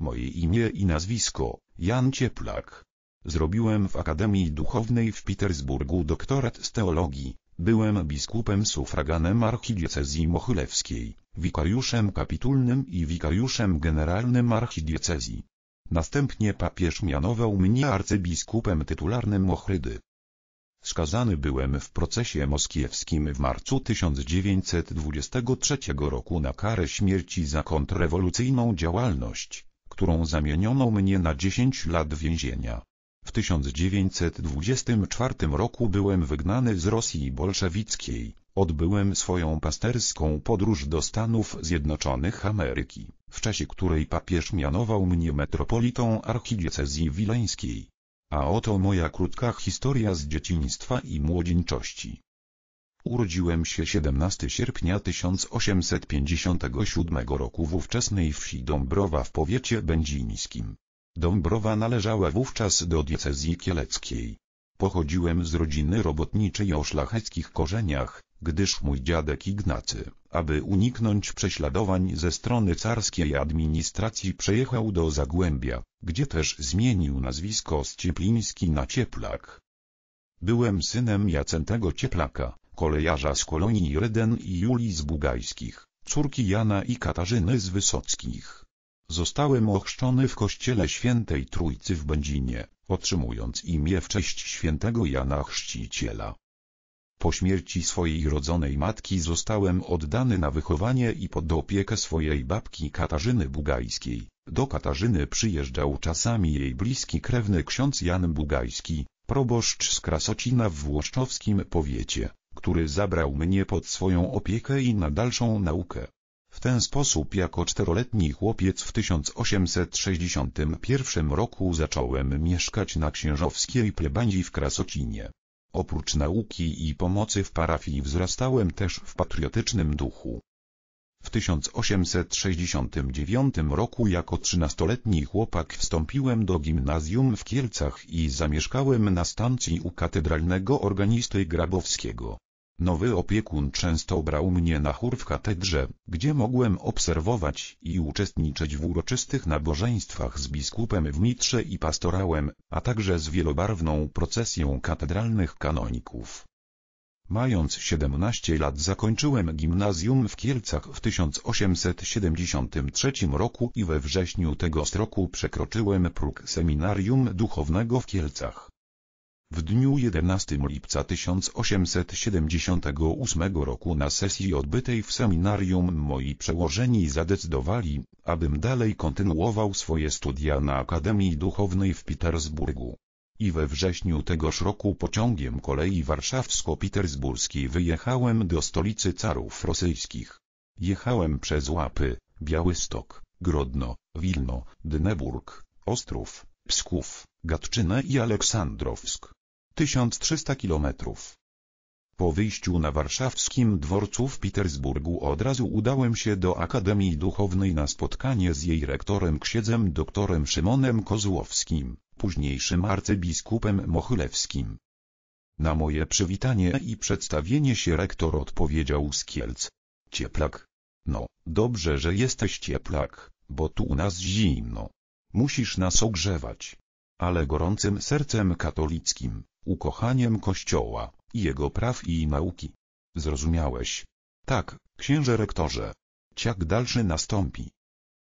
Moje imię i nazwisko, Jan Cieplak. Zrobiłem w Akademii Duchownej w Petersburgu doktorat z teologii. Byłem biskupem sufraganem archidiecezji mochylewskiej, wikariuszem kapitulnym i wikariuszem generalnym archidiecezji. Następnie papież mianował mnie arcybiskupem tytularnym Ochrydy. Skazany byłem w procesie moskiewskim w marcu 1923 roku na karę śmierci za kontrrewolucyjną działalność którą zamieniono mnie na 10 lat więzienia. W 1924 roku byłem wygnany z Rosji bolszewickiej. Odbyłem swoją pasterską podróż do Stanów Zjednoczonych Ameryki, w czasie której papież mianował mnie metropolitą archidiecezji wileńskiej. A oto moja krótka historia z dzieciństwa i młodzieńczości. Urodziłem się 17 sierpnia 1857 roku w ówczesnej wsi Dąbrowa w powiecie będzińskim. Dąbrowa należała wówczas do diecezji kieleckiej. Pochodziłem z rodziny robotniczej o szlacheckich korzeniach, gdyż mój dziadek Ignacy, aby uniknąć prześladowań ze strony carskiej administracji przejechał do Zagłębia, gdzie też zmienił nazwisko z Ciepliński na Cieplak. Byłem synem Jacentego Cieplaka, kolejarza z kolonii Reden i Julii z Bugajskich, córki Jana i Katarzyny z Wysockich. Zostałem ochrzczony w kościele świętej Trójcy w Będzinie, otrzymując imię w cześć świętego Jana Chrzciciela. Po śmierci swojej rodzonej matki zostałem oddany na wychowanie i pod opiekę swojej babki Katarzyny Bugajskiej. Do Katarzyny przyjeżdżał czasami jej bliski krewny ksiądz Jan Bugajski, proboszcz z Krasocina w Włoszczowskim powiecie który zabrał mnie pod swoją opiekę i na dalszą naukę. W ten sposób jako czteroletni chłopiec w 1861 roku zacząłem mieszkać na księżowskiej plebanii w Krasocinie. Oprócz nauki i pomocy w parafii wzrastałem też w patriotycznym duchu. W 1869 roku jako trzynastoletni chłopak wstąpiłem do gimnazjum w Kielcach i zamieszkałem na stacji u katedralnego organisty Grabowskiego. Nowy opiekun często brał mnie na chór w katedrze, gdzie mogłem obserwować i uczestniczyć w uroczystych nabożeństwach z biskupem w mitrze i pastorałem, a także z wielobarwną procesją katedralnych kanoników. Mając 17 lat zakończyłem gimnazjum w Kielcach w 1873 roku i we wrześniu tego roku przekroczyłem próg seminarium duchownego w Kielcach. W dniu 11 lipca 1878 roku na sesji odbytej w seminarium moi przełożeni zadecydowali, abym dalej kontynuował swoje studia na Akademii Duchownej w Petersburgu. I we wrześniu tegoż roku pociągiem kolei warszawsko-piterburskiej wyjechałem do stolicy carów rosyjskich. Jechałem przez Łapy, Białystok, Grodno, Wilno, Dneburg, Ostrów, Psków, Gatczynę i Aleksandrowsk. 1300 km. Po wyjściu na warszawskim dworcu w Petersburgu od razu udałem się do Akademii Duchownej na spotkanie z jej rektorem księdzem doktorem Szymonem Kozłowskim, późniejszym arcybiskupem Mochylewskim. Na moje przywitanie i przedstawienie się rektor odpowiedział z Kielc. Cieplak. No, dobrze, że jesteś cieplak, bo tu u nas zimno. Musisz nas ogrzewać ale gorącym sercem katolickim, ukochaniem Kościoła, jego praw i nauki. Zrozumiałeś? Tak, księże rektorze. Ciak dalszy nastąpi.